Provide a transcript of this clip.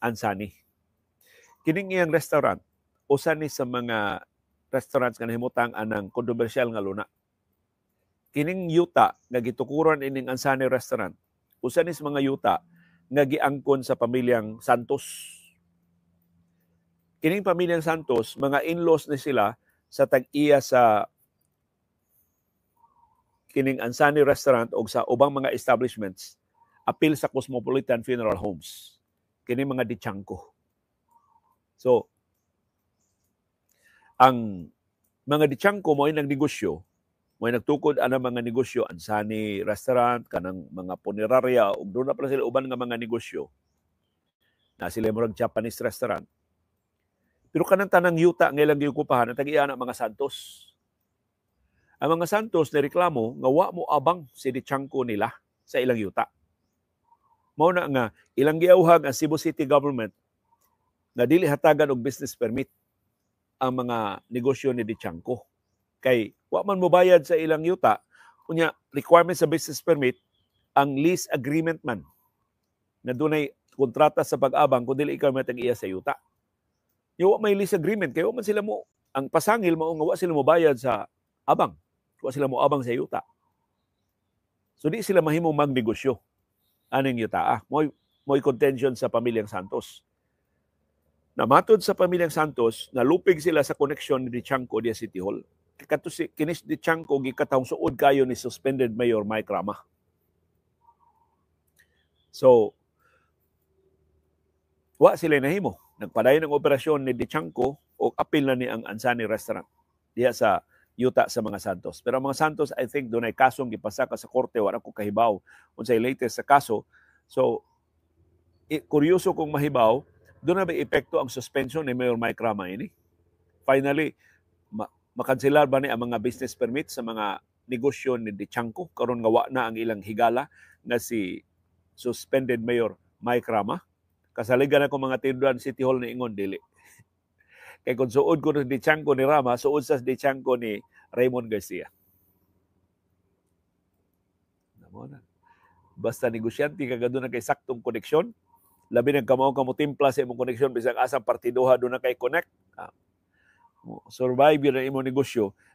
ansani. Kining iyang restaurant, usa ni sa mga restaurants nga nahimutang anang kontrobersyal nga luna. Kining yuta nga gitukuran ining ansani restaurant, usa ni sa mga yuta nga giangkon sa pamilyang Santos. Kining pamilyang Santos, mga in-laws ni sila sa tag-iya sa kining Ansani restaurant o sa ubang mga establishments apil sa Cosmopolitan Funeral Homes kini mga ditsangko. So, ang mga ditsangko mo ay nagnegosyo, mo ay nagtukod ana mga negosyo ansani restaurant kanang mga punerarya ug doon na pala sila uban nga mga negosyo na sila murag Japanese restaurant. Pero kanang tanang yuta nga ilang giyukupahan ang tagiya na mga Santos. Ang mga Santos ni reklamo nga wa mo abang si ditsangko nila sa ilang yuta mao na nga ilang giawhag ang Cebu City government na dili hatagan og business permit ang mga negosyo ni Dichangko. Kay wa man mo bayad sa ilang yuta, unya requirement sa business permit ang lease agreement man na dunay kontrata sa pag-abang kung dili ikaw matag iya sa yuta. Yung may lease agreement kayo man sila mo ang pasangil mao nga wa sila mo bayad sa abang. Wa sila mo abang sa yuta. So di sila mahimong magnegosyo aning Ah, Mo'y, mo'y contention sa pamilyang Santos. Namatod sa pamilyang Santos, nalupig sila sa connection ni Chanco di City Hall. Kato si Kinis di Chanco, gikatawang suod kayo ni suspended Mayor Mike Rama. So, wa sila nahimo. Nagpadayon ang operasyon ni Di Chanco o apil na ni ang Ansani Restaurant diya sa yuta sa mga Santos. Pero ang mga Santos, I think, doon ay kasong gipasaka sa korte, wala ko kahibaw. Unsay latest sa kaso. So, kuryoso kong mahibaw, doon na ba epekto ang suspension ni Mayor Mike Rama ini? Finally, ma- makansilar ba ni ang mga business permit sa mga negosyo ni De Dichanko? Karon nga wa na ang ilang higala na si suspended Mayor Mike Rama. Kasaligan ako mga tinduan City Hall ni Ingon Dili. Kay kung suod ko ni Chanko ni Rama, suod sa ni Chanko ni Raymond Garcia. Namo Basta negosyante ka na kay saktong koneksyon, labi ng kamao ka mo timpla sa imong koneksyon bisag asang partidoha do na kay connect. Ah. Survive yun ang imong negosyo